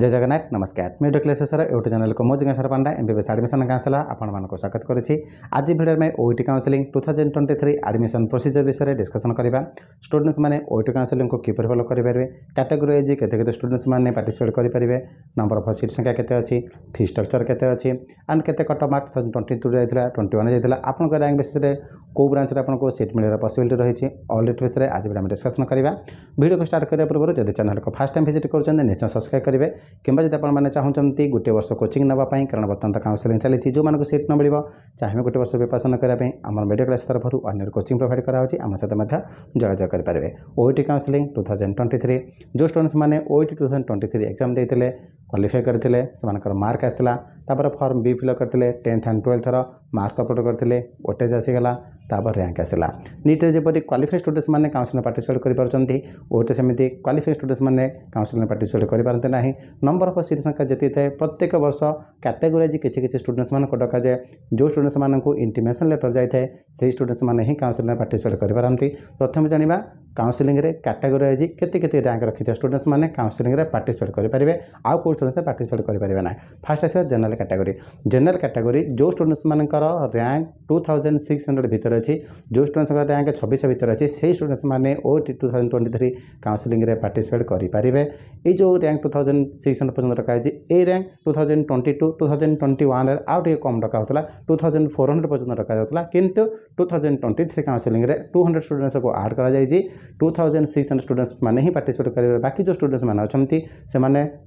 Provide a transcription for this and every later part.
जय जगन्नाथ नमस्कार ମୁଁ ଡକ୍ଲେଶେଶ୍ୱର ୟୁଟ୍ୟୁବ୍ ଚ୍ୟାନେଲ୍କୁ ମୁଁ ଜିଜ୍ଞାସର Panda M B S admission counsellor ଆପଣମାନଙ୍କୁ ସ୍ୱାଗତ କରୁଛି ଆଜି ଭିଡ଼ିଓରେ OET counselling two thousand twenty three admission procedure ବିଷୟରେ ଡିସ୍କସନ୍ କରିବା ଷ୍ଟୁଡେଣ୍ଟସ୍ ମାନେ ଓଇଟି କାଉନ୍ସିଲିଂକୁ କିପରି ଫଲୋ କରିପାରିବେ କାଟାଗୋରୀ ୱାଇଜ୍ କେତେ କେତେ ଷ୍ଟୁଡେଣ୍ଟସ୍ ମାନେ ପାର୍ଟିସିପେଟ୍ କରିପାରିବେ ନମ୍ବର ଅଫ୍ ସିଟ୍ ସଂଖ୍ୟା କେତେ ଅଛି ଫି ଷ୍ଟ୍ରକ୍ଚର୍ କେତେ ଅଛି ଆଣ୍ଡ କେତେ cut off mark two thousand twenty two ଯାଇଥିଲା ଟ୍ୱେଣ୍ଟି ୱାନ୍ ଯାଇଥିଲା ଆପଣଙ୍କ ର୍ୟାଙ୍କ ବେସିସ୍ରେ କେଉଁ ବ୍ରାଞ୍ଚରେ ଆପଣଙ୍କୁ ସିଟ୍ ମିଳିବାର ପସିବିଲିଟି ରହିଛି ଅଲ୍ ଡେଟ୍ ବିଷୟରେ ଆଜି ଭିଡ଼ିଓ ଆମେ ଡିସ୍କସନ୍ କରିବା ଭିଡ଼ିଓକୁ ଷ୍ଟାର୍ଟ କରିବା ପୂର୍ବରୁ ଯଦି ଚ୍ୟାନେଲ୍କୁ ଫାର୍ଷ୍ଟ ଟାଇମ୍ ଭିଜିଟ୍ କରୁଛନ୍ତି ନିଶ୍ଚୟ ସବସ୍କ୍ରାଇବ୍ କରିବେ କିମ୍ବା ଯଦି ଆପଣମାନେ ଚାହୁଁଛନ୍ତି ଗୋଟିଏ ବର୍ଷ କୋଚିଂ ନେବା ପାଇଁ କାରଣ ବର୍ତ୍ତମାନ ତ କାଉନ୍ସେଲିଂ ଚାଲିଛି ଯେଉଁମାନଙ୍କୁ ସିଟ୍ ନ ମିଳିବ ଚାହିଁବେ ଗୋଟିଏ ବର୍ଷ ପ୍ରିପାରେସନ୍ କରିବା ପାଇଁ ଆମର ମିଡ଼ିଆ କ୍ଲାସ୍ ତରଫରୁ ଅନ୍ୟ କୋଚିଂ ପ୍ରୋଭାଇଡ଼ କରାହେଉଛି ଆମ ସହିତ ମଧ୍ୟ ଯୋଗାଯୋଗ କରିପାରିବେ OET counselling two thousand twenty three ଯେଉଁ ଷ୍ଟୁଡେଣ୍ଟସ୍ମାନେ OET two thousand twenty three exam ଦେଇଥିଲେ क्वाफाए करते मार्क आपर फर्म बी फिलअप करते tenth and twelfth mark upload करते ओटेज आसगला तापर रैंक आसला नीटर जपर क्वाफाइड स्टूडेंट्स मैंने काउनसिल पार्टिसपेट करेंटे सेमती क्वाफाइड स्टूडेंट्स मैंने काउनसिल पार्टिसपेट करते ना नंबर अफ सीट संख्या जीती थे प्रत्येक वर्ष कैटेगोरीज किसी किसी स्टूडेंट्स मानक डक जाए जो स्टूडेंट्स मानक इंटीमेसन लेटर जाए से ही स्टूडेंट्स मैंने ही काउनसिल पार्टिसपेट करते प्रथम जाना काउनसिलिंग कैटेगोरीज के रैंक रखी स्टूडेंट्स मैंने काउनसिलिंग में पार्टिसपेट करेंगे आउ कौ স্টুডেন্টস পার্টিসিপেট করে না ফার্স্ট আসবে জেনারেল ক্যাটাগোরি জেনারেল ক্যাটাগোরি যে স্টুডেন্টস মানকর rank two thousand six hundred ভিতরে অছি যে স্টুডেন্টস র্যাঙ্ক ছবিশ ভিতরে অছি সেই স্টুডেন্টস মানে OT two thousand twenty three কাউন্সেলিংরে পার্টিসিপেট করে এই যে rank two thousand six hundred পর্যন্ত রখা হয়েছে এই rank two thousand twenty two two thousand twenty ওয়ানের আউ টিকে কম রখা হতো টু থাউজেন্ড ফোর হন্ড্রেড পর্যন্ত রখা যাওয়া কিন্তু টু থাউজেন্ড টোয়েন্টি থ্রি কাউন্সেলিংরে টু হন্ड्रेड स्टूडेंट्स को आड कर two thousand six hundred students मैंने ही पार्टिसिपेट करेंगे बाकी जो स्टूडेंट्स मैंने अच्छा से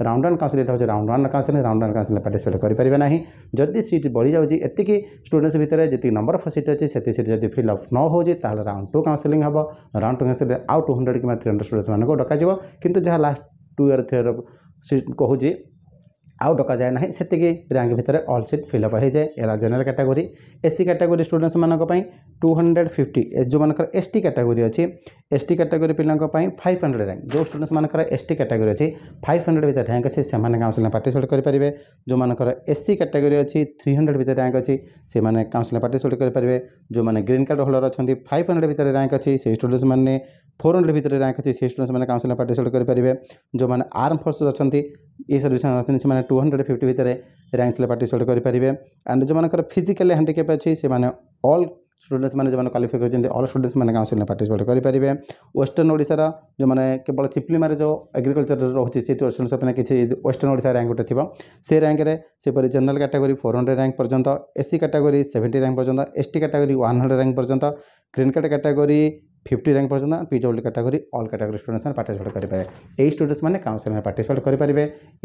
राउंड राउंड काउंसिल କାଉନସିଲ୍ ଏଇଟା ହେଉଛି round one council round one କାଉନସିଲ୍ରେ ପାର୍ଟିସିପେଟ୍ କରିପାରିବେ ନାହିଁ ଯଦି ସିଟ୍ ବଢ଼ିଯାଉଛି ଏତିକି ଷ୍ଟୁଡେଣ୍ଟସ୍ ଭିତରେ ଯେତିକି ନମ୍ବର ଅଫ୍ ସିଟ୍ ଅଛି ସେତିକି ସିଟ୍ ଯଦି ଫିଲ୍ ଅପ୍ ନ ହେଉଛି ତାହେଲେ ରାଉଣ୍ଡ ଟୁ କାଉନସିଲିଂ ହେବ ରାଉଣ୍ଡ ଟୁ କାଉନସିଲ୍ରେ ଆଉ ଟୁ ହଣ୍ଡ୍ରେଡ଼ କିମ୍ବା ଥ୍ରୀ ହଣ୍ଡ୍ରେଡ଼ ଷ୍ଟୁଡେଣ୍ଟସ୍ମାନଙ୍କୁ ଡକାଯିବ କିନ୍ତୁ ଯାହା last two year three year seat କହୁଛି ଆଉ ଡକାଯାଏ ନାହିଁ ସେତିକି ରାଙ୍କ ଭିତରେ ଅଲ୍ ସିଟ୍ ଫିଲ୍ଅପ୍ ହୋଇଯାଏ ଏରା general category S C category ଷ୍ଟୁଡେଣ୍ଟସ୍ମାନଙ୍କ ପାଇଁ ଟୁ ହଣ୍ଡ୍ରେଡ଼ ଫିଫ୍ଟି ଯେଉଁମାନଙ୍କର ଏସ୍ ଟି କାଟାଗୋରୀ ଅଛି ଏସ୍ ଟି କାଟାଗୋରୀ ପିଲାଙ୍କ ପାଇଁ ଫାଇଭ୍ ହଣ୍ଡ୍ରେଡ଼ ର୍ୟାଙ୍କ ଯେଉଁ ଷ୍ଟୁଡେଣ୍ଟମାନଙ୍କର ଏସ୍ ଟି କାଟାଗୋରୀ ଅଛି ଫାଇଭ୍ ହଣ୍ଡ୍ରେଡ଼ ଭିତରେ ର୍ୟାଙ୍କ ଅଛି ସେମାନେ କାଉନସିଲିଂ ପାର୍ଟିସିପେଟ୍ କରିପାରିବେ ଯେଉଁମାନଙ୍କର ଏସ୍ ସି କାଟାଗୋରୀ ଅଛି ଥ୍ରୀ ହଣ୍ଡ୍ରେଡ଼ ଭିତରେ ର୍ୟାଙ୍କ ଅଛି ସେମାନେ କାଉନସିଲିଂ ପାର୍ଟିସିପେଟ୍ କରିପାରିବେ ଯେଉଁମାନେ ଗ୍ରୀନ୍ କାର୍ଡ଼ ହୋଲ୍ଡର ଅଛନ୍ତି ଫାଇଭ୍ ହଣ୍ଡ୍ରେଡ଼ ଭିତରେ ର୍ୟାଙ୍କ ଅଛି ସେହି ଷ୍ଟୁଡେଣ୍ଟମାନେ ଫୋର୍ ହଣ୍ଡ୍ରେଡ଼ ଭିତରେ ର୍ୟାଙ୍କ ଅଛି ସେହି ଷ୍ଟୁଡେଣ୍ଟମାନେ କାଉନସିଲିଂ ପାର୍ଟିସିପେଟ୍ କରିପାରିବେ ଯେଉଁମାନେ ଆର୍ମ ଫୋର୍ସରେ ଅଛନ୍ତି এই সার্ভিস অনেক সে টু হন্ড্রেড ফিফটি ভিতরে র্যাঙ্ক লে পার্টিসিপেট করে পারে আন্ড যে ফিজিকাল হ্যান্ডিক্যাপ আছে সে অল স্টুডেন্টস মানে যে ক্বালিফাই করছেন অল স্টুডেন্টস মানে কাউন্সিল পার্টিসিপেট করে ওয়েস্টর্ন ওড়শার যে কেবল চিপলিমার যে এগ্রিকলচর রয়েছে সেই ওয়েস্টর্ন সব কিছু ওয়েস্টর্ন ওড়শা র্যাঙ্ক গোটে থাকবে সেই র্যাঙ্করে সেপরি general category four hundred rank পর্যন্ত এসসি ক্যাটাগোরি সেভেন্টি র্যাঙ্ক পর্যন্ত ST category one hundred rank পর্যন্ত green card category fifty rank পর্যন্ত P W category all category students মানে পার্টিসিপেট করিপারে এই স্টুডেন্টস মানে কাউন্সেলিংরে পার্টিসিপেট করিপারে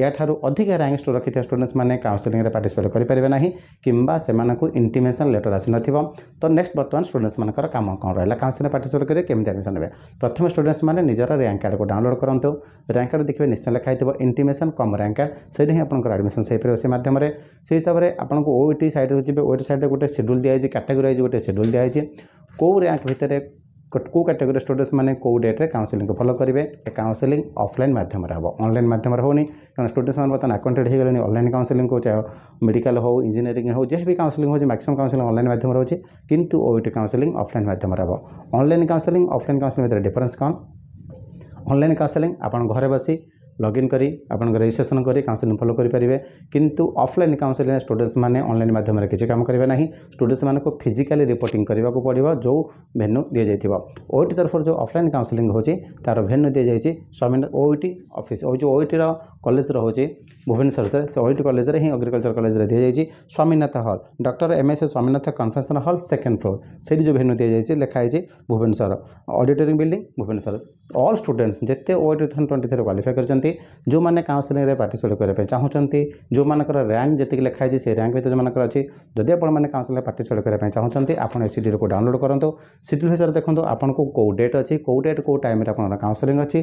এঠার অধিক র্যাঙ্ক রক্ষি স্টুডেন্টস মানে কাউন্সেলিংরে পার্টিসিপেট করিপারে না কিংবা সে ইন্টিমেসন লেটর আসিনথিব তো নেক্সট বর্তমান স্টুডেন্টস ମାନଙ୍କର କାମ କ'ଣ ରହିଲା କାଉନ୍ସିଲିଂରେ ପାର୍ଟିସିପେଟ୍ କରିବେ କେମିତି ଆଡ଼ମିସନ୍ ନେବେ ପ୍ରଥମେ ଷ୍ଟୁଡେଣ୍ଟସ୍ମାନେ ନିଜର ର୍ୟାଙ୍କ କାର୍ଡ଼କୁ ଡାଉନଲୋଡ଼୍ କରନ୍ତୁ ର୍ୟାଙ୍କ କାର୍ଡ଼ ଦେଖିବେ ନିଶ୍ଚୟ ଲେଖା ହେଇଥିବ ଇଣ୍ଟିମେସନ୍ କମ୍ ର୍ୟାଙ୍କ କାର୍ଡ଼ ସେଇଠି ହିଁ ଆପଣଙ୍କର ଆଡ଼ମିସନ୍ ହେଇପାରିବ ସେ ମାଧ୍ୟମରେ ସେହି ହିସାବରେ ଆପଣଙ୍କୁ ଓ ଇ ଟି ସାଇଟ୍କୁ ଯିବେ ଓ ଇ ଟି ସାଇଟ୍ରେ ଗୋଟେ ସେଡ୍ୟୁଲ୍ ଦିଆଯାଇଛି କାଟାଗୋରି ୱାଇଜ୍ ଗୋଟେ ସେଡ୍ୟୁଲ୍ ଦିଆଯାଇଛି କେଉଁ ର୍ୟାଙ୍କ ଭିତରେ କେଉଁ କାଟେଗୋରୀ ଷ୍ଟୁଡେଣ୍ଟସ୍ ମାନେ କେଉଁ ଡେଟ୍ରେ କାଉନ୍ସେଲିଂକୁ ଫଲୋ କରିବେ ଏ କାଉନ୍ସେଲିଂ ଅଫଲାଇନ୍ ମାଧ୍ୟମରେ ହେବ ଅନଲାଇନ୍ ମାଧ୍ୟମରେ ହେଉନି କାରଣ ଷ୍ଟୁଡେଣ୍ଟସ୍ମାନେ ବର୍ତ୍ତମାନ ଆକାଉଣ୍ଟେଡ଼ ହୋଇଗଲେଣି ଅନଲାଇନ୍ କାଉନ୍ସେଲିଂ ହେଉଛି ମେଡ଼ିକାଲ ହେଉ ଇଞ୍ଜିନିୟରିଂ ହେଉ ଯାହା ବି କାଉନ୍ସେଲିଂ ହେଉଛି ମ୍ୟାକ୍ସିମମ୍ କାଉନ୍ସେଲିଂ ଅନଲାଇନ୍ ମାଧ୍ୟମରେ ହେଉଛି କିନ୍ତୁ ଓଇଟି କାଉନ୍ସେଲିଂ ଅଫଲାଇନ୍ ମାଧ୍ୟମରେ ହେବ ଅନଲାଇନ୍ କାଉନ୍ସେଲିଂ ଅଫଲାଇନ୍ କାଉନ୍ସେଲିଂ ଭିତରେ ଡିଫରେନ୍ସ କ'ଣ ଅନଲାଇନ୍ କାଉନ୍ସେଲିଂ ଆପଣ ଘରେ ବସି लगइन कर रेजिट्रेसन कर काउनसिलिंग फलो करेंगे किंतु अफलाइन काउनसिलिंग स्टूडेंट्स मैंने अनलाइन मध्यम किसी काम करेंगे ना स्टूडेंट्स मैं फिजिकाली रिपोर्ट करवाक पड़ो जो भेन्यू दि जाइए ओईट तरफ जो अफलाइन काउनसिलिंग होती तार भेन्यू दि जाइए स्वामी ओईट अफिस्ट जो ओईटर कलेज रोचे ଭୁବନେଶ୍ୱର ଓଇଟି କଲେଜରେ ହିଁ ଏଗ୍ରିକଲଚର କଲେଜରେ ଦିଆଯାଇଛି Swaminath hall doctor M S Swaminath କନଫରେନ୍ସର ହଲ୍ ସେକେଣ୍ଡ ଫ୍ଲୋର୍ ସେଇଠି ଯେଉଁ ଭେନ୍ୟୁ ଦିଆଯାଇଛି ଲେଖାହେଇଛି Bhubaneswar auditorium building Bhubaneswar all students ଯେତେ ଓ ଟୁ ଥାଉଜେଣ୍ଡ ଟ୍ୱେଣ୍ଟି ଥ୍ରୀରେ କ୍ୱାଲିଫାଏ କରିଛନ୍ତି ଯେଉଁମାନେ କାଉନ୍ସିଲିଂରେ ପାର୍ଟିସିପେଟ୍ କରିବା ପାଇଁ ଚାହୁଁଛନ୍ତି ଯେଉଁମାନଙ୍କର ର୍ୟାଙ୍କ ଯେତିକି ଲେଖାହେଇଛି ସେ ର୍ୟାଙ୍କ ଭିତରେ ଯେଉଁମାନଙ୍କର ଅଛି ଯଦି ଆପଣମାନେ କାଉନ୍ସିଲିଂରେ ପାର୍ଟିସିପେଟ୍ କରିବା ପାଇଁ ଚାହୁଁଛନ୍ତି ଆପଣ ଏ ସିଡ଼ିଓକୁ ଡାଉନଲୋଡ଼୍ କରନ୍ତୁ ସିଡ଼ିଓ ହିସାବରେ ଦେଖନ୍ତୁ ଆପଣଙ୍କୁ କେଉଁ ଡେଟ୍ ଅଛି କେଉଁ ଡେଟ୍ କେଉଁ ଟାଇମ୍ରେ ଆପଣଙ୍କର କାଉନ୍ସିଲିଂ ଅଛି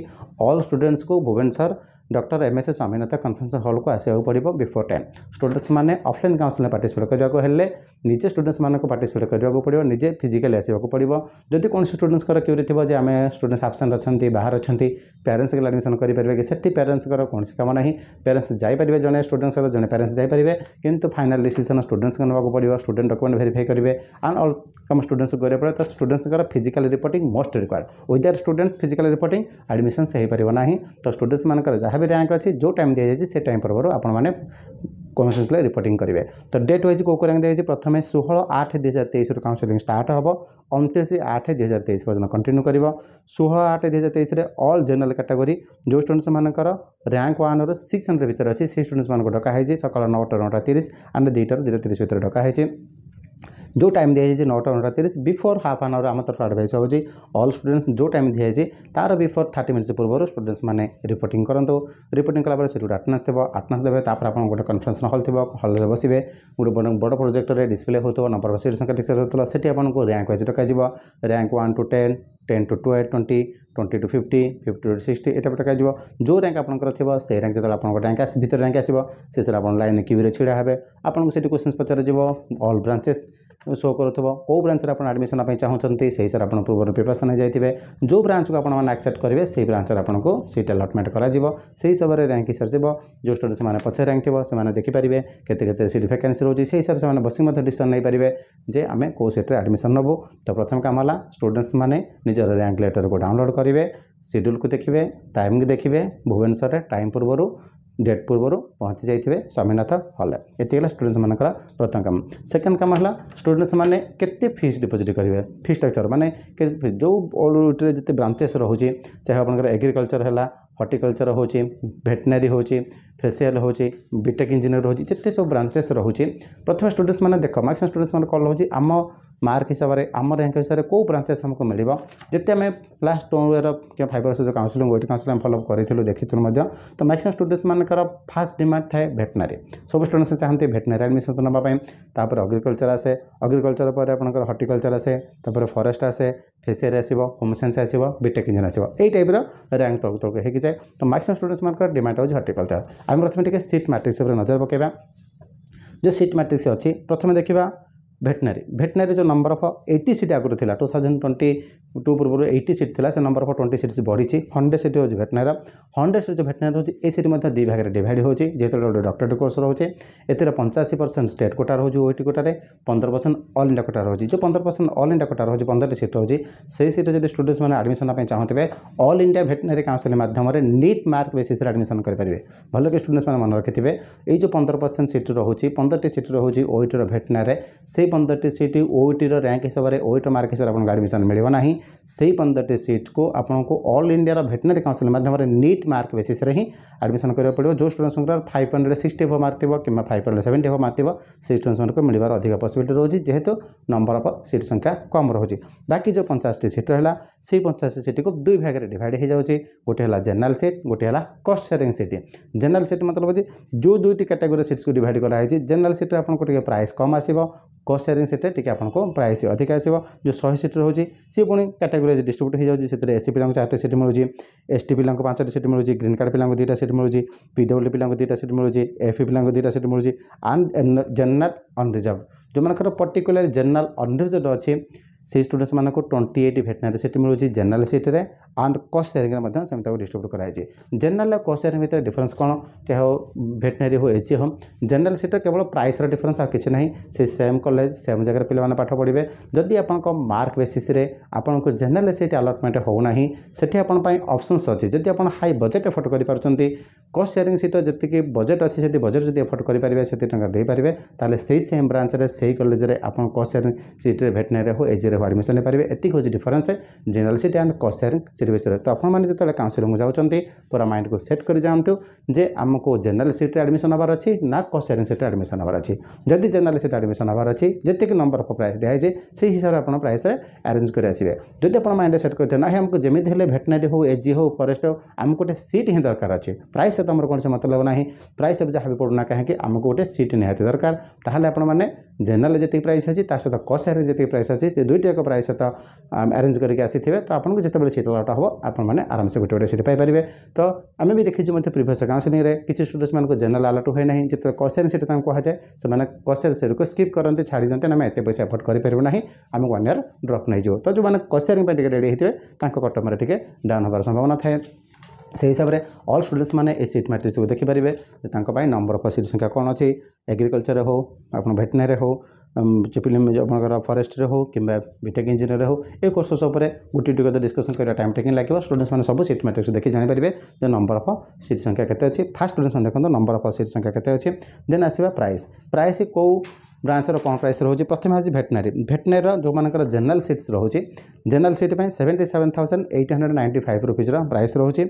ଅଲ୍ ଷ୍ଟୁଡେଣ୍ଟସ୍କୁ Bhubaneswar doctor M S Swaminath conference hall को आसवाक पड़ो बिफोर टाइम स्टूडेंट्स मैंने अफलाइन काउनसिल पार्टिसपेट करवाक निजे स्टूडेंट्स मानक पार्टिसपेट करवाक पड़ो निजे फिजिकाली आसवाक पड़ो जदि कौन स्टूडेंट्स क्यूरी थी आम स्टूडेंट्स आबसेंट अच्छा बाहर अच्छा पेरेन्ट्स के लिए आडमिशन करेंगे कि से पेरेन्ट्स कौन कम ना पेरेन्ट्स जापर जन स्टूडेंट्स सहित जन पेरेन्ट्स जापर कि फाइनाल डिसीजन स्टूडेंट्स नाक पड़ो स्टूडेंट डकुमेंट भेरीफाई करेंगे एंड अल कम स्टूडेंट्स को पड़े तो students physical report most required without students physical report admission से हो पार ना तो स्टूडेंट्स मानक जहाँ ଯାହା ବି ର୍ୟାଙ୍କ ଅଛି ଯେଉଁ ଟାଇମ୍ ଦିଆଯାଇଛି ସେ ଟାଇମ୍ ପୂର୍ବରୁ ଆପଣମାନେ କୌଣସି ରିପୋର୍ଟିଂ କରିବେ ତ ଡେଟ୍ ୱାଇଜ୍ କେଉଁ ର୍ୟାଙ୍କ ଦିଆଯାଇଛି ପ୍ରଥମେ ଷୋହଳ ଆଠ ଦୁଇ ହଜାର ତେଇଶରୁ କାଉନସିଲିଂ ଷ୍ଟାର୍ଟ ହେବ ଅଣତିରିଶ ଆଠ ଦୁଇ ହଜାର ତେଇଶ ପର୍ଯ୍ୟନ୍ତ କଣ୍ଟିନ୍ୟୁ କରିବ ଷୋହଳ ଆଠ ଦୁଇ ହଜାର ତେଇଶରେ ଅଲ୍ ଜେନେରାଲ୍ କାଟାଗୋରୀ ଯେଉଁ ଷ୍ଟୁଡେଣ୍ଟସ୍ମାନଙ୍କର ରାଙ୍କ ୱାନ୍ରୁ ସିକ୍ସ ହଣ୍ଡ୍ରେଡ଼ ଭିତରେ ଅଛି ସେଇ ଷ୍ଟୁଡେଣ୍ଟସ୍ମାନଙ୍କୁ ଡକା ହେଇଛି ସକାଳ ନଅଟା ନଅଟା ତିରିଶ ଆଣ୍ଡ ଦୁଇଟାରୁ ଦୁଇଟା ତିରିଶ ଭିତରେ ଡକା ହୋଇଛି जो टाइम दिखाई नौटा नौटा तीस बिफोर हाफ आन आवर आम तरफ आडभाइस हूँ अल स्टूडेंट्स जो टाइम दिखाई तार बिफोर थर्टी मिनट्स पूर्व स्टूडेंट्स मैंने रिपोर्टिंग करते रिपोर्टिंग कला से गोटे आटेनान्स थे आटेनान्स देवे आप गोटे कन्फरेन्स हल थी हल्रे बसवे गोटे बड़ प्रोजेक्टर डिस्प्ले हो नंबर सीट संख्या ठीक से होता से आपको रैंक वाइज रखा rank one to ten ten to twelve twenty twenty to fifty fifty to sixty eight पटा जो जो रैंक आपंकर थी से रैंक जो आप रैंक आस भितर रैंक आसो आप लाइन क्यूरे ढड़ा हे आपको से क्वेश्चन पचार अल ब्रांचेस ଶୋ କରୁଥିବ କେଉଁ ବ୍ରାଞ୍ଚରେ ଆପଣ ଆଡ଼ମିସନ୍ ପାଇଁ ଚାହୁଁଛନ୍ତି ସେହି ହିସାବରେ ଆପଣ ପୂର୍ବରୁ ପ୍ରିପାରେସନ୍ ହୋଇଯାଇଥିବେ ଯେଉଁ ବ୍ରାଞ୍ଚକୁ ଆପଣମାନେ ଆକ୍ସେପ୍ଟ କରିବେ ସେହି ବ୍ରାଞ୍ଚରେ ଆପଣଙ୍କୁ ସିଟ୍ ଆଲଟମେଣ୍ଟ କରାଯିବ ସେହି ହିସାବରେ ର୍ୟାଙ୍କ୍ ସରିଯିବ ଯେଉଁ ଷ୍ଟୁଡେଣ୍ଟ ସେମାନେ ପଛରେ ର୍ୟାଙ୍କ୍ ଥିବ ସେମାନେ ଦେଖିପାରିବେ କେତେ କେତେ ସିଟ୍ ଭ୍ୟାକେନ୍ସି ରହୁଛି ସେହି ହିସାବରେ ସେମାନେ ବସିକି ମଧ୍ୟ ଡିସିସନ୍ ନେଇପାରିବେ ଯେ ଆମେ କେଉଁ ସିଟ୍ରେ ଆଡ଼ମିସନ୍ ନେବୁ ତ ପ୍ରଥମ କାମ ହେଲା ଷ୍ଟୁଡେଣ୍ଟସ୍ମାନେ ନିଜର ର୍ୟାଙ୍କ୍ ଲେଟର୍କୁ ଡାଉନଲୋଡ଼୍ କରିବେ ସିଡ୍ୟୁଲ୍କୁ ଦେଖିବେ ଟାଇମ୍କୁ ଦେଖିବେ ଭୁବନେଶ୍ୱରରେ ଟାଇମ୍ ପୂର୍ବରୁ ডেট পূর্বর পৌঁছি যাই স্বামীনাথ হল এটি হল স্টুডেন্টস মান প্রথম কাম সেকেন্ড কাম হল স্টুডেন্টস মানে কেতে ফিস ডিপোজিট করবে ফি স্ট্রকচর মানে যে ওল্ডে যেতে ব্রাঞ্চেস রয়েছে চাহে আপনার এগ্রিকলচর হল হর্টিকলচর হচ্ছে ভেটেনারি হচ্ছে फेसियाल हो बिटेक् इंजीनियर रोचे जिते सब ब्रांचेस रोचे प्रथम स्टूडेंट्स मैंने देख मैक्सीम स्टूडेंट्स मैं कल रोचे आम मार्क हिसाब से आम रैंक हिसाब से कौ ब्रांचेस आमको मिले जिते आम लास्ट टोर कि फाइव वर्ष जो काउनसिल वेट काउनसिल फलोअप करूँ देखूँ तो मैक्सीम स्टूडेंट्स मानक फास्ट डिमांड थाए भेटनारी सब स्टूडेंट्स चाहते भेटनारी एडमिशन नापर अग्रिकलचर आसे अग्रिकलचर पर आपर हर्टिकलचर आसे फरेस्ट आसे फेसियर आसो होम सैंस आसव बिटेक् इंजीन आसव यही टाइप रैंक तौक तौक हो जाए तो मैक्सीम स्टूडेंट्स मानक डिमांड हो हर्टिकलचर ଆମେ ପ୍ରଥମେ ଟିକେ ସିଟ୍ ମାଟ୍ରିକ୍ସ ଉପରେ ନଜର ପକାଇବା ଯେଉଁ ସିଟ୍ ମାଟ୍ରିକ୍ସ ଅଛି ପ୍ରଥମେ ଦେଖିବା ভেটনারি ভেটনারি যে নম্বর অফ এইটি সিট আগুন লা টু থাউজেন্ড টোয়েন্টি টু পূর্ব এইটি সিট লা সে নম্বর অফ টোয়েন্টি সিট বড়ি হন্ড্রেড সিট হচ্ছে ভেটনারি হন্ড্রেড সিট যে ভেটনারি রয়েছে এই সিট মধ্যে দুই ভাগে ডিভাইড হচ্ছে যেহেতু গোটে ডক্টরেট কোর্স রয়েছে এতে পঞ্চাশি পরসেন্ট স্টেট কোটা রয়েছে ওইটি কোটারে পনেরো পরসেন্ট অল ইন্ডিয়া কোটা রয়েছে যে পনেরো পরসেন্ট অল ইন্ডিয়া কোটা রয়েছে পনেরোটি সিট রয়েছে সেই সিট যদি স্টুডেন্টস মানে আডমিশন চাহুবে অল ইন্ডিয়া ভেটনারি কাউন্সিল মাধ্যমে নিট মার্ক বেসিসে আডমিশন করে ভালকি স্টুডেন্টস মানে মনে রাখি এই যে পনেরো পরসেন্ট সিট রয়েছে পনেরোটি সিট রয়েছে ওইটির ভেটনারি সেই पंद्रह सीट ओईटर रैंक हिसाब से ओईट मार्क हिसाब से आडमिशन मिलना ही से पंद्रह सीट को आपको अल् इंडिया भेटनारी काउनसिल मध्यम निट मार्क बेसीस हम आडमिशन करा पड़ो जो students five hundred sixty four mark थी कि five hundred seventy four mark थी से स्टूडेंट को मिलवर अधिक पसबिलिट है जेहतु नंबर अफ सीट संख्या कम रोचे बाकी जो पंचाशी सीट रहा से पंचाशी सीट को दुई भाग में डिड हो गोटे है जेनेल सीट गोटे है कस्ट सेयरिंग सीट जेनेल सीट मतलब जो दुईट कैटेगोरी सीट्स को डिड कराई जेनेल सीट आपको प्राइस कम आस ବସ୍ ସେୟାରିଂ ସିଟ୍ରେ ଟିକେ ଆପଣଙ୍କୁ ପ୍ରାଇସ୍ ଅଧିକା ଆସିବ ଯେଉଁ ଶହେ ସିଟ୍ ରହୁଛି ସିଏ ପୁଣି କାଟାଗୋରିଜ୍ ଡିଷ୍ଟ୍ରିବ୍ୟୁଟ୍ ହୋଇଯାଉଛି ସେଥିରେ ଏସ୍ସି ପିଲାଙ୍କୁ ଚାରିଟି ସିଟ୍ ମିଳୁଛି ଏସ୍ଟି ପିଲାଙ୍କୁ ପାଞ୍ଚଟି ସିଟ୍ ମିଳୁଛି ଗ୍ରୀନ୍ କାର୍ଡ଼ ପିଲାଙ୍କୁ ଦୁଇଟା ସିଟ୍ ମିଳୁଛି ପିଡବ୍ଲ୍ୟୁ ପିଲାଙ୍କୁ ଦୁଇଟା ସିଟ୍ ମିଳୁଛି ଏଫ୍ଇ ପିଲାଙ୍କୁ ଦୁଇଟା ସିଟ୍ ମିଳୁଛି ଆଣ୍ଡ ଜେନେରାଲ୍ ଅନରିଜର୍ଭ ଯେଉଁମାନଙ୍କର ପର୍ଟିକୁଲାର ଜେନେରାଲ୍ ଅନରିଜର୍ଭ ଅଛି से स्टूडेंट्स मानक ट्वेंटी एट भेटनारी सीट मिलूँ जेनेल सीट में आंड कस्ट सेयरिंग में डिस्ट्रब्यूट कर जेनेल और कस्ट सेयरिंग भितर डिफरेन्स कौन चाहे हम भेटनारी हो एचि हम जेनेल सीट केवल प्राइस डिफरेन्स आ किसी ना से सेम कलेज सेम जगह पे पाठ पढ़े जदि आप mark basis general seat allotment होती अप्सन्स अच्छी जब आप हाई बजेट एफोर्ड कर पार्टी कस्ट सेयरिंग सीट जी बजेट अच्छे से बजेट जब एफोर्ड करेंगे से टाइम दे पारे तो सेम ब्रांच में से ही college cost sharing seat veterinary हो एजी सेटेर आडमिशन ले पारे एक हूँ difference general seat and cost sharing seat विषय तो आपल काउनसिलिंग जाऊँच पूरा माइंड को सेट कर जातु जमको जेनेल सीट एडमिशन हमार अच्छी ना कसेरिंग सीट एडमिशन हमार अच्छी जदि जेनेल सीट एडमिशन हमार अच्छी जितक नंबर अफ प्राइस दिखाई से ही हिसाब से आप प्राइस आरेज कर आसेंगे जदि आप माइंड सेट करते ना आमको जमी भेटनारी हूँ एजी हो फरेस्ट हो आमको गोटे सीट ही दरकार अच्छे प्राइस से तुम कौन से मतलब ना प्राइस जहाँ भी पड़ूना कहीं आमको गोटे सीट निहाती दरकार आपने ଜେନେରାଲ୍ ଯେତିକି ପ୍ରାଇସ୍ ଅଛି ତା ସହିତ କସାରେ ଯେତିକି ପ୍ରାଇସ୍ ଅଛି ସେ ଦୁଇଟାକ ପ୍ରାଇସ୍ ସହିତ ଆରେଞ୍ଜ କରିକି ଆସିଥିବେ ତ ଆପଣଙ୍କୁ ଯେତେବେଳେ ସିଟ୍ ଅଲଟ୍ ହେବ ଆପଣମାନେ ଆରାମସେ ଗୋଟେ ଗୋଟେ ସିଟ୍ ପାଇପାରିବେ ତ ଆମେ ବି ଦେଖିଛୁ ମଧ୍ୟ ପ୍ରିଭିୟସ୍ କାଉନ୍ସିଲିଂରେ କିଛି ଷ୍ଟୁଡେଣ୍ଟମାନଙ୍କୁ ଜେନେରାଲ୍ ଆଲଟ୍ ହୁଏ ନାହିଁ ଯେତେବେଳେ କସାରେ ସିଟ୍ ତାଙ୍କୁ କୁହାଯାଏ ସେମାନେ କସାରେ ସିଟ୍କୁ ସ୍କିପ୍ କରନ୍ତି ଛାଡ଼ି ଦିଅନ୍ତି ଆମେ ଏତେ ପଇସା ଏଫର୍ଟ କରିପାରିବୁ ନାହିଁ ଆମକୁ ଅନ୍ୟର ଡ୍ରପ୍ ନେଇଯିବ ତ ଯେଉଁମାନେ କସାରିଂ ପାଇଁ ଟିକେ ରେଡ଼ି ହୋଇଥିବେ ତାଙ୍କ କଟମରେ ଟିକେ ଡାଉନ୍ ହେବାର ସମ୍ଭାବନା ଥାଏ সেই হিসাবে অল স্টুডেন্টস মানে এই সিট ম্যাট্রিক্সকে দেখিপারে তাঁপাই নম্বর অফ সিট সংখ্যা কম অছি এগ্রিকলচর হো আপনার ভেটেনারি হো চিপিলিম আপনার ফরেস্টরে হো কিংবা বিটেক ইঞ্জিনিয়ার হো এই কোর্সেস উপরে গোটি গোটি কথা ডিসকসন করা টাইম টেকিং লাগিব স্টুডেন্টস মানে সব সিট ম্যাট্রিক্স দেখি জাঁপারে যে নম্বর অফ সিট সংখ্যা কেতে অছি ফার্স্ট স্টুডেন্টস মানে দেখুন নম্বর অফ সিট সংখ্যা কেতে অছি দেন আসবা প্রাইস প্রাইস কেউ ବ୍ରାଞ୍ଚର କ'ଣ ପ୍ରାଇସ୍ ରହୁଛି ପ୍ରଥମେ ହେଉଛି ଭେଟନାରୀ ଭେଟନାରୀର ଯେଉଁମାନଙ୍କର ଜେନେରାଲ୍ ସିଟ୍ସ ରହୁଛି ଜେନେରାଲ୍ ସିଟ୍ ପାଇଁ seventy seven thousand eight hundred ninety five ରୁପିଜ୍ର ପ୍ରାଇସ୍ ରହୁଛି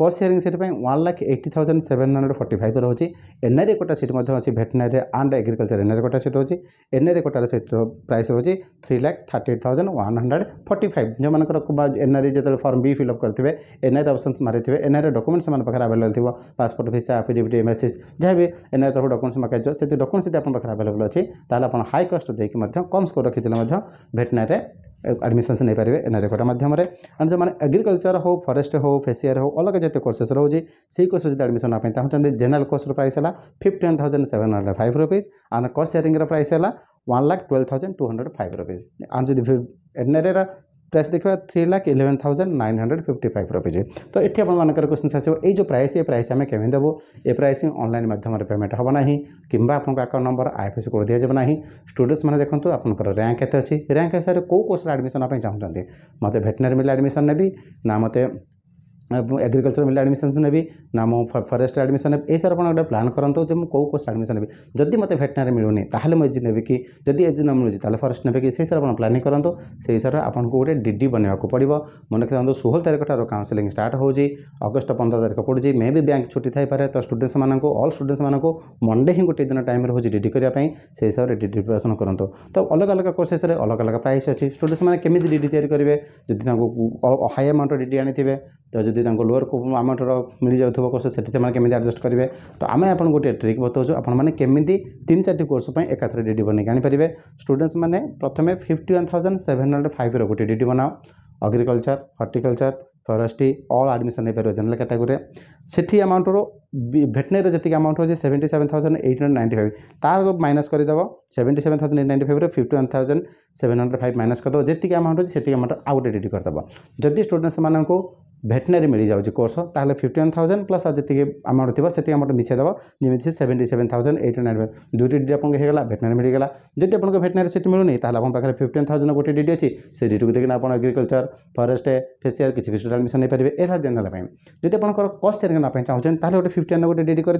କଷ୍ଟ ସେୟାରିଂ ସିଟ୍ ପାଇଁ one lakh eighty thousand seven hundred forty five ରହୁଛି ଏନ୍ଆଇରେ ଗୋଟା ସିଟ୍ ମଧ୍ୟ ଅଛି ଭେଟନାରୀରେ ଆଣ୍ଡ ଏଗ୍ରିକଲଚର ଏନ୍ଆଇରେ ଗୋଟା ସିଟ୍ ରହୁଛି ଏନ୍ଆଇରେ ଗୋଟାର ସିଟ୍ର ପ୍ରାଇସ୍ ରହୁଛି three lakh thirty eight thousand one hundred forty five ଯେଉଁମାନଙ୍କର ଏନ୍ଆଇରେ ଯେତେବେଳେ ଫର୍ମ ବି ଫିଲ୍ଅପ୍ କରିଥିବେ ଏନ୍ଆଇରେ ଅପସନ୍ସ ମାରିଥିବେ ଏନ୍ଆଇରେ ଡକୁମେଣ୍ଟ ସେମାନଙ୍କ ପାଖରେ ଆଭେଲେବଲ୍ ଥିବ ପାସପୋର୍ଟ ଭିସା ଆଫିଡେଭିଟ୍ ଏମ୍ଏସିସ୍ ଯାହା ବି ଏନ୍ଆଇ ତରଫରୁ ଡକୁମେଣ୍ଟସ୍ ମଗାଯିବ ସେଥି ଡକୁମେଣ୍ଟସ୍ ଯଦି ଆପଣଙ୍କ ପାଖରେ ଆଭେଲେବଲ୍ ଅଛି ତାହେଲେ ଆପଣ ହାଇ କଷ୍ଟ ଦେଇକି ମଧ୍ୟ କମ୍ ସ୍କୋର ରଖିଥିଲେ ମଧ୍ୟ ଭେଟନାରୀରେ एडमिशन नहीं पारे एन रेकर्ड मध्यम एंड जो मैंने एग्रिकलचर हो फरेस्ट हो फेसीयर हो अलग जितने कोर्सेस रोचे से कोर्सेस जो एडमिशन आप चाहते जेनेल कोर्स प्राइस है fifteen thousand seven hundred five rupees and course sharing price है one lakh twelve thousand two hundred five rupees and जब एनआर प्राइस देखा three lakh eleven thousand nine hundred fifty five rupees तो ये आपर question आसो ये जो price ये प्राइस आम कमी देव ए प्राइस अनल माध्यम पेमेंट हम ना कि आकाउंट नंबर आईएफएससी कोड दिजाव ना स्टूडेंट्स मैंने देखते आपंकर रैंक के अच्छी रैंक से कौ कोर्स आडमिशन चाहते मत भेटनेरी मिले आडमिशन नेबी ना मत एग्रिकल्चर मिले एडमिशन नेबी ना मुझ फरेस्ट एडमिशन ने सर आप गोटे प्लां करते मुझे कौ कोर्स एडमिशन नेबी जब मत भेटना मिलूनी तालोले मुझे नेबी कि जब एज न मिलूँ तेज़े फरेस्ट ने कि सही सर आप प्लानिंग करते से हिसाब से आपको गोटे डी बनवाक पड़ मन रखा षोल तारीख ठार काउनसलींग स्टार्ट होगस्ट पंद्रह तारीख पड़ी मे भी बैंक छुट्टी थी पाए तो स्टूडेंट्स मानक अल्ल स्टूडेंट्स मानक मंडे ही गोटे दिन टाइम रोज डी करवाई से हिसाब से डी प्रिपेसन करते तो अलग अलग कोर्स अलग अलग प्राइस अच्छी स्टूडेंट्स मैंने केमी डी तैयारी करेंगे जब हाई अमाउंट डी आनी तो जब ଯଦି ତାଙ୍କୁ ଲୋଅର୍ ଆମାଉଣ୍ଟର ମିଳିଯାଉଥିବ କୋର୍ସ ସେଠି ସେମାନେ କେମିତି ଆଡ଼ଜଷ୍ଟ କରିବେ ତ ଆମେ ଆପଣ ଗୋଟିଏ ଟ୍ରିକ୍ ବତାଉଛୁ ଆପଣମାନେ କେମିତି ତିନି ଚାରିଟି କୋର୍ସ ପାଇଁ ଏକାଥରେ ଡି ଡ଼ି ବନେଇକି ଆଣିପାରିବେ ଷ୍ଟୁଡେଣ୍ଟସ୍ ମାନେ ପ୍ରଥମେ fifty one thousand seven hundred ଫାଇଭ୍ର ଗୋଟିଏ ଡି ଡ଼ି ବନାଅ agriculture horticulture forestry all admission হয়ে জেনারেল ক্যাটাগোরি সেটি আমাউন্টর ভেটেনারি যেত আমাউন্ট রয়েছে seventy seven thousand eight hundred ninety five তার মাইনাস করে দেব seventy seven thousand eight ninety ফাইভ্রে fifty one thousand seven hundred five minus করে দেব যেত আমাউন্ট রয়েছে সেটি আমাউন্ট আউট এডিট করে দেব যদি স্টুডেন্টস মানুষ ভেটেনারি মিলিযাউছি কোর্স তাহলে ফিফটি ওয়ান থাউজেন্ড প্লস আর যেত আমাউন্ট থাকবে সেটি আমাদের মিশাই দেব যেমি seventy seven thousand eight nine দুইটি ডিডি আপনার হয়ে গেল ভেটেনারি মিলিগলা যদি আপনার ভেটেনারি সিট মিলুনি তাহলে আপনার পাখে ফিফটি ওয়ান থাউজেন্ড গোটে ডিডি অছি সেই ডিডিকে দেখি আপনার এগ্রিকলচর ফরেস্ট ফেসিয়াল কিছু কিছু আডমিশন নেইপারে এরা জেনারেল যদি আপনার কস্ট সেয়ার নেওয়া চাহুন তাহলে গোটে ফিফটি ওয়ান গোটে ডিডি করে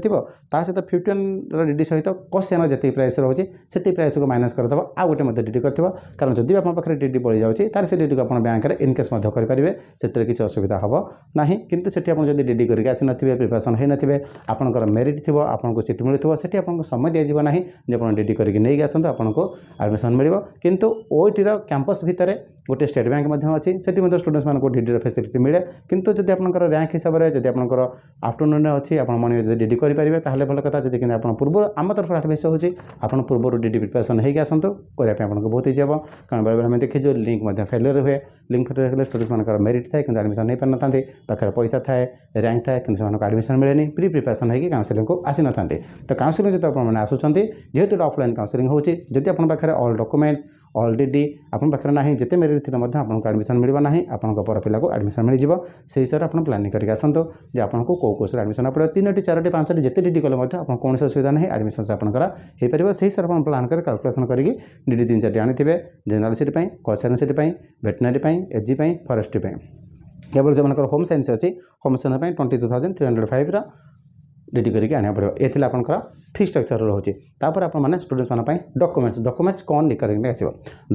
তা সহ ফিফটি ওয়ান ডিডি সহ কস্ট সেয়ার যেত প্রাইস রয়েছে সেই প্রাইসকে মাইনাস করে দেব আউ গোটে মধ্যে ডিডি করে কারণ যদি আপনার পাখে ডিডি পড়ে যাচ্ছে তাহলে সেই ডিডিকে আপনার ব্যাঙ্কের ইনকেস করে পারে সেতরে কিছু অসুবিধা হব ନାହିଁ କିନ୍ତୁ ସେଠି ଆପଣ ଯଦି ଡି ଡ଼ି କରିକି ଆସିନଥିବେ ପ୍ରିପାରେସନ୍ ହୋଇନଥିବେ ଆପଣଙ୍କର ମେରିଟ୍ ଥିବ ଆପଣଙ୍କୁ ସିଟ୍ ମିଳୁଥିବ ସେଠି ଆପଣଙ୍କୁ ସମୟ ଦିଆଯିବ ନାହିଁ ଯେ ଆପଣ ଡି ଡି କରିକି ନେଇକି ଆସନ୍ତୁ ଆପଣଙ୍କୁ ଆଡ଼ମିସନ୍ ମିଳିବ କିନ୍ତୁ ଓଇଟିର କ୍ୟାମ୍ପସ୍ ଭିତରେ ଗୋଟିଏ ଷ୍ଟେଟ୍ ବ୍ୟାଙ୍କ ମଧ୍ୟ ଅଛି ସେଠି ମଧ୍ୟ ଷ୍ଟୁଡେଣ୍ଟସ୍ମାନଙ୍କୁ ଡି ଡିର ଫେସିଲିଟି ମିଳେ କିନ୍ତୁ ଯଦି ଆପଣଙ୍କର ର୍ୟାଙ୍କ ହିସାବରେ ଯଦି ଆପଣଙ୍କର ଆଫ୍ଟରନୁନ୍ରେ ଅଛି ଆପଣ ମର୍ଣ୍ଣିଂ ଯଦି ଡି ଡି କରିପାରିବେ ତାହେଲେ ଭଲ କଥା ଯଦି କିନ୍ତୁ ଆପଣ ପୂର୍ବରୁ ଆମ ତରଫରୁ ଆଡ଼ଭାଇସ୍ ହେଉଛି ଆପଣ ପୂର୍ବରୁ ଡି ଡି ପ୍ରିପାରେସନ୍ ହୋଇକି ଆସନ୍ତୁ କରିବା ପାଇଁ ଆପଣଙ୍କୁ ବହୁତ ଇଜି ହେବ କାରଣ ବେଳେବେଳେ ଆମେ ଦେଖିଛୁ ଲିଙ୍କ୍ ମଧ୍ୟ ଫେଲିୟର୍ ହୁଏ ଲିଙ୍କ୍ ଫେଲିୟର୍ ହେଲେ ଷ୍ଟୁଡେଣ୍ଟମାନଙ୍କର ମେରିଟ୍ ଥାଏ କିନ୍ତୁ ଆଡ଼ମିସନ୍ ନେଇପାରନ୍ତି ना पाखे पैसा थाए रैंक थाए कि आडमिशन मिले प्रि प्रिपेसन होउनसिलिंग आसी ना तो काउनसिलिंग जो आपने आसुँचे जेहतु अफलाइन काउनसिलिंग होती आपने अल्ल डकुमेंट्स अल् डी आपके ना जिते मेरी थी आपको आडमिशन मिलना ना आपको पर पिला को आडमिशन मिल जाए से आप प्लानिंग करके आसतु जो आपको कौ कौश आडमिशन पड़ा तीनो चारो पांचटे जिते डी कले कौन से असुविधा ना आडमिशन से आपर से ही सारे प्लान कर काल्कुलेसन करके डी तीन चार आनी थे जेनेल सीट कचेरी सीट भेटनारी एजी फरेस्ट्री কেবল যেমনଙ୍କର ହୋମ୍ ସାଇନ୍ସ ଅଛି ହୋମ୍ ସାଇନ୍ସ ପାଇଁ twenty two thousand three hundred ଫାଇଭ୍ର ରେଡ଼ି କରିକି ଆଣିବାକୁ ପଡ଼ିବ ଏ ଥିଲା ଆପଣଙ୍କର ଫି ଷ୍ଟ୍ରକ୍ଚର୍ ରହୁଛି ତାପରେ ଆପଣମାନେ ଷ୍ଟୁଡେଣ୍ଟମାନଙ୍କ ପାଇଁ ଡକୁମେଣ୍ଟସ୍ ଡକୁମେଣ୍ଟସ୍ କ'ଣ ରିକାର୍ଡିଂରେ ଆସିବ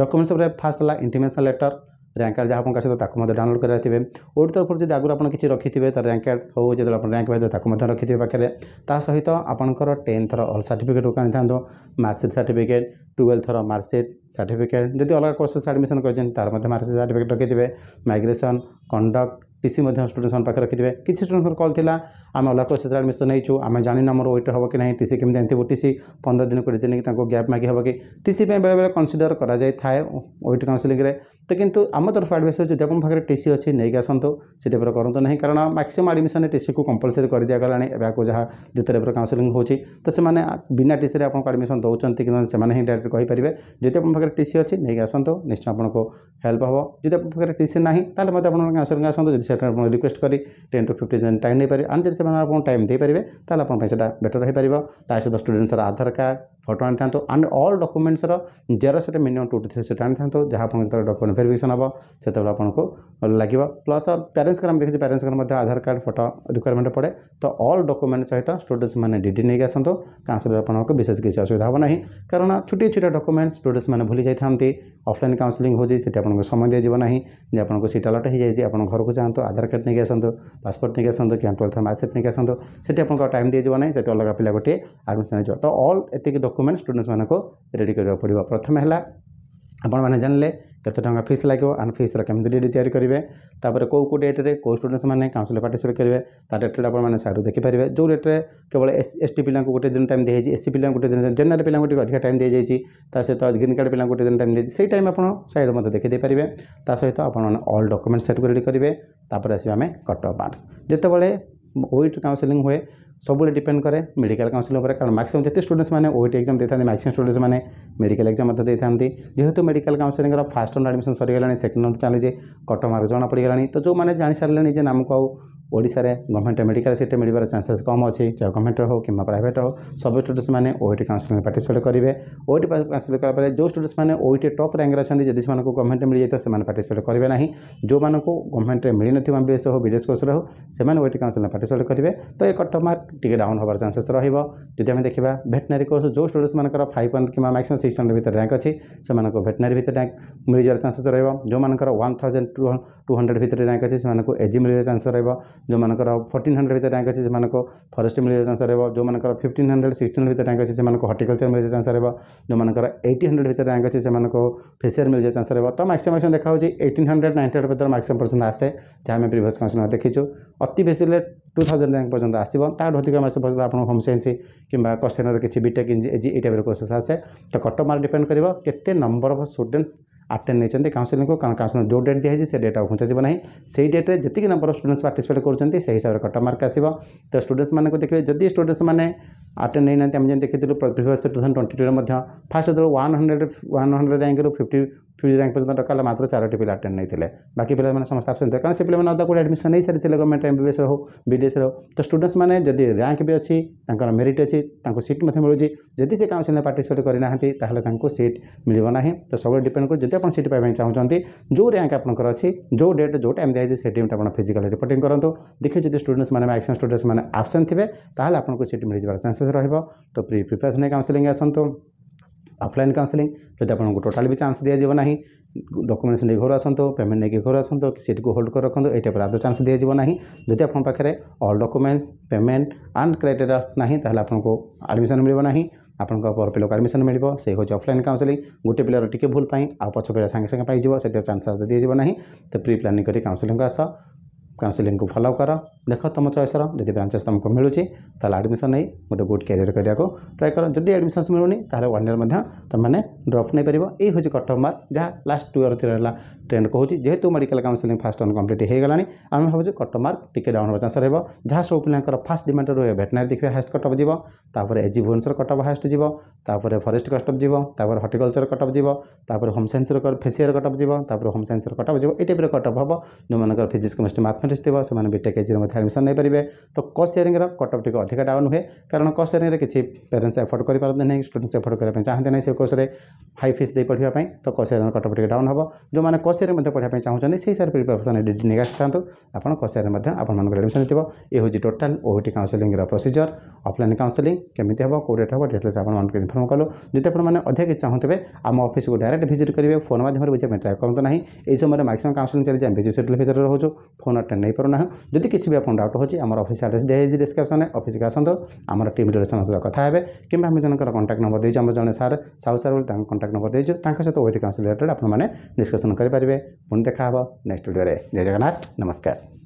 ଡକୁମେଣ୍ଟସ୍ ଉପରେ ଫାର୍ଷ୍ଟ ହେଲା ଇଣ୍ଟିମେସନ୍ ଲେଟର୍ ର୍ୟାଙ୍କ କାର୍ଡ଼ ଯାହା ଆପଣଙ୍କ ସହିତ ତାକୁ ମଧ୍ୟ ଡାଉନଲୋଡ଼୍ କରିଥିବେ ଓଡ଼ି ତରଫରୁ ଯଦି ଆଗରୁ ଆପଣ କିଛି ରଖିଥିବେ ତ ର୍ୟାଙ୍କ କାର୍ଡ଼ ହେଉ ଯେତେବେଳେ ଆପଣ ର୍ୟାଙ୍କ ପାଇଥିବେ ତାକୁ ମଧ୍ୟ ରଖିଥିବେ ପାଖରେ ତା ସହିତ ଆପଣଙ୍କର ଟେନ୍ଥର ଅଲ୍ ସାର୍ଟିଫିକେଟ୍କୁ ଆଣିଥାନ୍ତୁ ମାର୍କସିଟ୍ ସାର୍ଟିଫିକେଟ୍ ଟୁଏଲ୍ଥର ମାର୍କସିଟ୍ ସାର୍ଟିଫିକେଟ୍ ଯଦି ଅଲଗା କୋର୍ସେସ୍ ଆଡ଼ମିସନ୍ କରିଛନ୍ତି ତା'ର ମଧ୍ୟ ମାର୍କସିଟ୍ ସାର୍ଟିଫିକେଟ୍ ରଖିଥିବେ ମାଇଗ୍ରେସନ୍ କଣ୍ଡକ୍ଟ টিসি মধ্যে স্টুডেন্টস পাখে রাখিবে কিছু স্টুডেন্টসর কল লা আমি অলগা কোর্সেস আডমিশন নেইছু আমি জানি না মোর ওয়েট হব কি না টিসি কেমি জানিবু টিসি পনেরো দিন কোড়ি দিন তাঁর ତାଙ୍କୁ ଗ୍ୟାପ୍ ମାଗି ହେବ କି ଟି ସି ପାଇଁ ବେଳେବେଳେ যাই କରାଯାଇଥାଏ ୱେଟ୍ କାଉନ୍ସିଲିଂରେ ତ କିନ୍ତୁ ଆମ ତରଫ ଆଡ଼ଭାଇସ୍ ହେଉଛି ଯଦି ଆପଣ ପାଖରେ ଟି ସି ଅଛି ନେଇକି ଆସନ୍ତୁ ସେ ଟାଇପ୍ର କରନ୍ତୁ ନାହିଁ କାରଣ ମ୍ୟାକ୍ସିମମ୍ ଆଡ଼ମିସନ୍ରେ ଟି ସିକୁ କମ୍ପଲସରି କରିଦିଆଗଲାଣି ଏବେ ଆକୁ ଯାହା ଦୁଇ ଟାଇପ୍ର କାଉନ୍ସେଲିଂ ହେଉଛି ତ ସେମାନେ ବିନା ଟି ସିରେ ଆପଣଙ୍କୁ ଆଡ଼ମିସନ୍ ଦେଉଛନ୍ତି କିନ୍ତୁ ସେମାନେ ହିଁ ଡାଇରେକ୍ଟ କହିପାରିବେ ଯଦି ଆପଣଙ୍କ ପାଖରେ ଟି ସି ଅଛି ନେଇକି ଆସନ୍ତୁ ନିଶ୍ଚୟ ଆପଣଙ୍କୁ ହେଲ୍ପ ହେବ ଯଦି ଆପଣଙ୍କ ପାଖରେ ଟି ସି ନାହିଁ ତାହେଲେ ମଧ୍ୟ ଆପଣ କାଉନ୍ସେଲିଂ ଆସନ୍ତୁ ଯଦି ସେଠାରେ ଆପଣ ରିକ୍ୱେଷ୍ଟ କରି ten to fifty percent time ନେଇପାରିବେ ଆଣ୍ଡ ଯଦି ସେମାନେ ଆପଣଙ୍କୁ ଟାଇମ୍ ଦେଇପାରିବେ ତାହେଲେ ଆପଣଙ୍କ ପାଇଁ ସେଇଟା ବେଟର୍ ହୋଇପାରିବ ତା ସହିତ ଷ୍ଟୁଡେଣ୍ଟସର ଆଧାର କାର୍ଡ଼ ଫଟୋ ଆଣିଥାନ୍ତୁ ଆଣ୍ଡ ଅଲ୍ ଡକୁମେଣ୍ଟସର ଜେରକ୍ସ ସେଟା minimum two to three set ଆଣିଥାନ୍ତୁ ଯାହା ଆପଣଙ୍କ ଡକୁମେଣ୍ଟ ବର୍ତ୍ତମାନ ଭେରିଫିକେସନ୍ ହେବ ସେତେବେଳେ ଆପଣଙ୍କୁ ଲାଗିବ ପ୍ଲସ୍ ପ୍ୟାରେଣ୍ଟସ୍ଙ୍କର ଆମେ ଦେଖିଛୁ ପ୍ୟାରେଣ୍ଟସ୍ଙ୍କର ମଧ୍ୟ ଆଧାର କାର୍ଡ଼ ଫଟୋ ରିକ୍ୱାରମେଣ୍ଟ ପଡ଼େ ତ ଅଲ୍ ଡକୁମେଣ୍ଟ ସହିତ ଷ୍ଟୁଡେଣ୍ଟସ୍ମାନେ ଡିଡି ନେଇକି ଆସନ୍ତୁ କାଉନସିଲର ଆପଣଙ୍କୁ ବିଶେଷ କିଛି ଅସୁବିଧା ହେବ ନାହିଁ କାରଣ ଛୋଟିଆ ଛୋଟିଆ ଡକୁମେଣ୍ଟ ଷ୍ଟୁଡେଣ୍ଟସ୍ମାନେ ଭୁଲି ଯାଇଥାନ୍ତି ଅଫଲାଇନ୍ କାଉନସିଲିଂ ହେଉଛି ସେଠି ଆପଣଙ୍କୁ ସମୟ ଦିଆଯିବ ନାହିଁ ଯେ ଆପଣଙ୍କୁ ସିଟ୍ ଆଲଟ୍ ହୋଇଯାଇଛି ଆପଣ ଘରକୁ ଯାଆନ୍ତୁ ଆଧାର କାର୍ଡ଼ ନେଇକି ଆସନ୍ତୁ ପାସପୋର୍ଟ ନେଇକି ଆସନ୍ତୁ କି ଟୁଏଲ୍ଥ ମାର୍କସିଟ୍ ନେଇକି ଆସନ୍ତୁ ସେଠି ଆପଣଙ୍କ ଟାଇମ୍ ଦିଆଯିବ ନାହିଁ ସେଠି ଅଲଗା ପିଲା ଗୋଟିଏ ଆଡ଼ମିସନ୍ ହେଇଯିବ ତ ଅଲ୍ ଏତିକି ଡକୁମେଣ୍ଟ ଷ୍ଟୁଡେଣ୍ଟସ୍ମାନଙ୍କୁ ରେଡ଼ି କରିବାକୁ ପଡ଼ିବ ପ୍ରଥମେ ହେଲା ଆପଣମାନେ ଜାଣିଲେ କେତେ ଟଙ୍କା ଫିସ୍ ଲାଗିବ ଆଣ୍ଡ ଫିସ୍ର କେମିତି ଡି ତିଆରି କରିବେ ତାପରେ କେଉଁ କେଉଁ ଡେଟ୍ରେ କେଉଁ ଷ୍ଟୁଡେଣ୍ଟସ୍ ମାନେ କାଉନସିଲ୍ ପାର୍ଟିସିପେଟ୍ କରିବେ ତା ଡେଟ୍ରେ ଆପଣମାନେ ସାଡ଼ୁ ଦେଖିପାରିବେ ଯେଉଁ ଡେଟ୍ରେ କେବଳ ଏସ୍ ଟି ପିଲାଙ୍କୁ ଗୋଟେ ଦିନ ଟାଇମ୍ ଦିଆଯାଇଛି ଏସ୍ ସି ପିଲାଙ୍କୁ ଗୋଟେ ଦିନ ଜେନେରାଲ୍ ପିଲାଙ୍କୁ ଟିକେ ଅଧିକା ଟାଇମ୍ ଦିଆଯାଇଛି ତା ସହିତ ଗ୍ରୀନ୍ କାର୍ଡ଼ ପିଲାଙ୍କୁ ଗୋଟେ ଦିନ ଟାଇମ୍ ଦିଆଯାଇଛି ସେଇ ଟାଇମ୍ ଆପଣ ସାଇଡ଼୍ ମଧ୍ୟ ଦେଖିଦେଇପାରିବେ ତା ସହିତ ଆପଣମାନେ ଅଲ୍ ଡକୁମେଣ୍ଟ ସେଟ୍ କରି ରେଡ଼ି କରିବେ ତାପରେ ଆସିବେ ଆମେ କଟ୍ ଅଫ୍ ମାର୍କ ଯେତେବେଳେ ওইট কাউন্সেলিং হুয়ে ସବୁବେଳେ ଡିପେଣ୍ଡ କରେ ମେଡ଼ିକାଲ କାଉନସିଲିଂ ଉପରେ କାରଣ ମ୍ୟାକ୍ସିମମ୍ ଯେତେ ଷ୍ଟୁଡେଣ୍ଟସ୍ ମାନେ ଓଇଟି ଏକ୍ଜାମ୍ ଦେଇଥାନ୍ତି ମ୍ୟାକ୍ସିମମ୍ ଷ୍ଟୁଡେଣ୍ଟସ୍ ମାନେ ମେଡ଼ିକାଲ ଏକ୍ଜାମ୍ ମଧ୍ୟ ଦେଇଥାନ୍ତି ଯେହେତୁ ମେଡ଼ିକାଲ କାଉନସିଲିଂର ଫାର୍ଷ୍ଟ ରାଉଣ୍ଡ ଆଡ଼ମିସନ୍ ସରିଗଲାଣି ସେକେଣ୍ଡ ରାଉଣ୍ଡ ଚାଲିଛି କଟ ମାର୍କ ଜଣା ପଡ଼ିଗଲାଣି ତ ଯେଉଁମାନେ ଜାଣିସାରିଲେଣି ଯେ ଆମକୁ ଆଉ ओडार गवर्नमेंट मेडिकल सीट मिलार चानसेस कम अच्छे चाहे गवर्नमेंट हो कि प्राइट हो सब स्टूडेंट्स मैंने ओईट काउनसिल पार्टिसपेट करेंगे ओईट काउनसिल कराला जो स्टूडेंट्स मैंने ओईट टप रैंक अच्छा जी से गवर्नमेंट मिल जाए तो पार्टिसपेट करेंगे ना जो गवर्नमेंट में मिल ना बीएस हो विदेश कोर्स हो से ओईट काउनसिल पार्टिसपेट करेंगे तो एक कट मार्क टी डाउन होवार चानसेस रही है जब आम देखा भेटनारी कोर्स जो स्टूडेंट्स मैं फाइव पॉइंट कि मैक्सीम सिक्स हंड्रेड भर रैंक अच्छे से भेटनारी भर रैंक मिल जाए चानसेस रोज जो मैं वन थाउजेंड टू हंड्रेड भर रैंक अच्छे से एजी मिल जाए चानसेस रोज ଯେଉଁମାନଙ୍କର ଫୋର୍ଟିନ୍ ହଣ୍ଡ୍ରେଡ଼ ଭିତରେ ର୍ୟାଙ୍କ ଅଛି ସେମାନଙ୍କ ଫରେଷ୍ଟ ମିଳିବା ଚାନ୍ସ ରହିବ ଯେଉଁମାନଙ୍କର ଫିଫ୍ଟିନ୍ ହଣ୍ଡ୍ରେଡ଼ ସିକ୍ସଟିନ୍ ଭିତରେ ର୍ୟାଙ୍କ ଅଛି ସେମାନଙ୍କୁ ହର୍ଟିକଲଚର ମିଳିବା ଚାନ୍ସ ରହିବ ଯେଉଁମାନଙ୍କର ଏଇଟି ହଣ୍ଡ୍ରେଡ଼ ଭିତରେ ର୍ୟାଙ୍କ ଅଛି ସେମାନଙ୍କୁ ଫିସିଆର ମିଳିବା ଚାନ୍ସ ରହିବ ତ ମ୍ୟାକ୍ସିମମ୍ ମ୍ୟାକ୍ସିମମ୍ ଦେଖା ହେଉଛି ଏଇଟିନ୍ ହଣ୍ଡ୍ରେଡ଼ ନାଇଣ୍ଟି ହଣ୍ଡ୍ରେଡ଼ ଭିତରେ ମ୍ୟାକ୍ସିମମ୍ ପର୍ଯ୍ୟନ୍ତ ଆସେ ଯାହା ଆମେ ପ୍ରିଭିୟସ୍ କନ୍ସନ୍ ଦେଖିଛୁ ଅତି ବେଶୀ ହେଲେ ଟୁ ଥାଉଜେଣ୍ଡ ର୍ୟାଙ୍କ ପର୍ଯ୍ୟନ୍ତ ଆସିବ ତାଠୁ ଅଧିକ ମ୍ୟାକ୍ସିମମ୍ ପର୍ଯ୍ୟନ୍ତ ଆପଣଙ୍କ ହୋମ୍ ସାଇନ୍ସ କିମ୍ବା କୋଶ୍ଚେନ୍ର କିଛି ବିଟେକ୍ ଏଜି ଏଇ ଟାଇପ୍ର କୋର୍ସେସ୍ ଆସେ ତ କଟ୍ ମାର୍କ ଡିପେଣ୍ଡ କରିବ କେତେ ନମ୍ବର ଅଫ୍ ଷ୍ଟୁଡେଣ୍ଟସ୍ काउनसिलिंग को কাউন্সেলিং কাউন্সেলিং जो डेट दिखाई से डेटा घुंचाव ना से डेट्रे जी नंबर अफ स्टूडेंट्स पार्टिसपेट करते से हिसाब से कटा मार्क आसो तो स्टूडेंट्स मैंने देखिए जदि स्टूडेंट्स मैंने आटेड नहीं ना आम देखी previous two thousand twenty two में फास्ट जो one hundred one hundred rank fifty field rank ପର୍ଯ୍ୟନ୍ତ କଲା ମାତ୍ର ଚାରୋଟି ପିଲା ଆଟେଣ୍ଡ ନେଇଥିଲେ ବାକି ପିଲାମାନେ ସମସ୍ତେ ଆବସେଣ୍ଟ ଥିଲେ କାରଣ ସେ ପିଲାମାନେ ଅଧା କୋଡ଼ିଏ ଆଡ଼ମିସନ୍ ନେଇସାରିଥିଲେ ଗଭର୍ଣ୍ଣମେଣ୍ଟ ଏମ୍ ବି ଏସ୍ ହଉ ବି ଡି ଏସ୍ ହଉ ତ ଷ୍ଟୁଡେଣ୍ଟସ୍ମାନେ ଯଦି ରାଙ୍କ ବି ଅଛି ତାଙ୍କର ମେରିଟ୍ ଅଛି ତାଙ୍କୁ ସିଟ୍ ମଧ୍ୟ ମିଳୁଛି ଯଦି ସେ କାଉନସିଲରେ ପାର୍ଟିସିପେଟ୍ କରିନାହାନ୍ତି ତାହେଲେ ତାଙ୍କୁ ସିଟ୍ ମିଳିବ ନାହିଁ ତ ସବୁବେଳେ ଡିପେଣ୍ଡ କରୁଛି ଯଦି ଆପଣ ସିଟ୍ ପାଇବା ପାଇଁ ଚାହୁଁଛନ୍ତି ଯେଉଁ ରାଙ୍କ ଆପଣଙ୍କର ଅଛି ଯେଉଁ ଡେଟ୍ ଯେଉଁ ଟାଇମ୍ ଦିଆଯାଇଛି ସେ ଟାଇମ୍ଟା ଆପଣ ଫିଜିକାଲି ରିପୋର୍ଟିଂ କରନ୍ତୁ ଦେଖିବେ ଯଦି ଷ୍ଟୁଡେଣ୍ଟସ୍ମାନେ ମ୍ୟାକ୍ସିମମ୍ ଷ୍ଟୁଡେଣ୍ଟସ୍ମାନେ ଆବସେଣ୍ଟ ଥିବେ ତାହେଲେ ଆପଣଙ୍କୁ ସିଟ୍ ମିଳିଯିବାର ଚାନ୍ସେସ୍ ରହିବ ତ ପ୍ରି ପ୍ରିପାରେସନ୍ କାଉନସିଲିଂ ଆସନ୍ତୁ ଅଫଲାଇନ୍ କାଉନ୍ସେଲିଂ ଯଦି ଆପଣଙ୍କୁ ଟୋଟାଲି ବି ଚାନ୍ସ ଦିଆଯିବ ନାହିଁ ଡକୁମେଣ୍ଟସ୍ ନେଇ ଘରୁ ଆସନ୍ତୁ ପେମେଣ୍ଟ ନେଇକି ଘରୁ ଆସନ୍ତୁ କି ସେଟିକୁ ହୋଲ୍ଡ କରି ରଖନ୍ତୁ ଏଇ ଟାଇପ୍ର ଆଦୌ ଚାନ୍ସ ଦିଆଯିବ ନାହିଁ ଯଦି ଆପଣଙ୍କ ପାଖରେ all documents payment and criteria ନାହିଁ ତାହେଲେ ଆପଣଙ୍କୁ ଆଡ଼ମିସନ୍ ମିଳିବ ନାହିଁ ଆପଣଙ୍କ ପର ପିଲାକୁ ଆଡ଼ମିସନ୍ ମିଳିବ ସେ ହେଉଛି ଅଫଲାଇନ୍ କାଉନ୍ସେଲିଂ ଗୋଟେ ପିଲାର ଟିକେ ଭୁଲ ପାଇଁ ଆଉ ପଛ ପିଲା ସାଙ୍ଗେ ସାଙ୍ଗେ ପାଇଯିବ ସେଠି ଚାନ୍ସ ଦିଆଯିବ ନାହିଁ ତ ପ୍ରି ପ୍ଲାନିଂ କରି କାଉନ୍ସେଲିଂକୁ ଆସ काउनसिलिंग को फलो कर देख तुम चयसर जब ब्रांचेस तुमको मिलूँ तेल आडमिशन नहीं गोटे गुड क्यारियर को ट्राए कर जब एडमिशन मिलूनी तेल वन इयर तुमने ड्रफ नहीं पार ये हूँ कटअप मार्क जहाँ लास्ट टू इयर थी ट्रेंड कहूँ जेहतु मेडिकल काउनसिलिंग फास्ट अन् कम्प्लीट हो गला आम भाजपा कटअप मार्क टी डाउन चांस रोज जहाँ सब पिला फास्ट डिमाण रोज भेटनारी देखिए हाएस्ट कटअप जीवर एजि भुवनेश्वर कटअप हाएस्ट जीवर फरेस्ट कटअप जीवर हर्टिकलचर कटअप जीवर होम सैन्स फेसीयर कटअप जीवर होम सैन्स कटअप जीव टाइप टाइप्र कटअप हम जो मैं फिजिक्स केमिस्ट्री मैथमेट फैसिलिट्स थी से भी टेकेजी में आडमिशन नहीं पारे तो कस्ट सेयरिंग कटअप टी अधिक डाउन हुए कारण कस्ट सेयरिंग किसी पेरेन्ट्स एफोर्ड कर पारे ना स्टूडेंट्स एफोर्ड करने चाहते ना से कोर्स हाई फिस् दे पढ़ापी तो कस्ट सेयरिंग कटअप टी डाउन हम जो मैंने कस्ट सेयरिंग पढ़ापी चाहूँ से हिसाब से प्रिपेरेसन डी निगा था आप कस्ट सेयरिंग आपमिशन थी ये हूँ टोटाल ओटी काउनसलिंग प्रोसीजर अफलाइन काउनसलिंग कमी हम कौ डेट हम डिटेल्स आपको इनफर्म कल जी आपने अधिक किसी चाहूँगे आम अफिस को डायरेक्ट भिजिट करेंगे फोन मध्यम बुझे ट्राए करते ना ये समय मैक्सीम काउनसलिंग चलिए बिजी सेटल भितर रोज फोन अटे ନେଇପାରୁନାହୁଁ ଯଦି କିଛି ବି ଆପଣ ଡାଉଟ୍ ହେଉଛି ଆମର ଅଫିସ୍ ଆଡ୍ରେସ୍ ଦିଆଯାଇଛି ଡିସ୍କ୍ରିପ୍ସନ୍ରେ ଅଫିସ୍କୁ ଆସନ୍ତୁ ଆମର ଟିମ୍ ରିଲେସନ୍ ସହିତ କଥା ହେବେ କିମ୍ବା ଆମେ ଜଣଙ୍କର କଣ୍ଟାକ୍ଟ ନମ୍ବର ଦେଇଛୁ ଆମର ଜଣେ ସାର୍ ସାହୁ ସାର୍ ବୋଲି ତାଙ୍କ କଣ୍ଟାକ୍ଟ ନମ୍ବର ଦେଇଛୁ ତାଙ୍କ ସହିତ ୱେଟ୍ କାଉନ୍ସିଲ୍ ରିଲେଟେଡ଼୍ ଆପଣମାନେ ଡିସ୍କସନ୍ କରିପାରିବେ ପୁଣି ଦେଖାହେବ ନେକ୍ସଟ ଭିଡ଼ିଓରେ ଜୟ ଜଗନ୍ନାଥ ନମସ୍କାର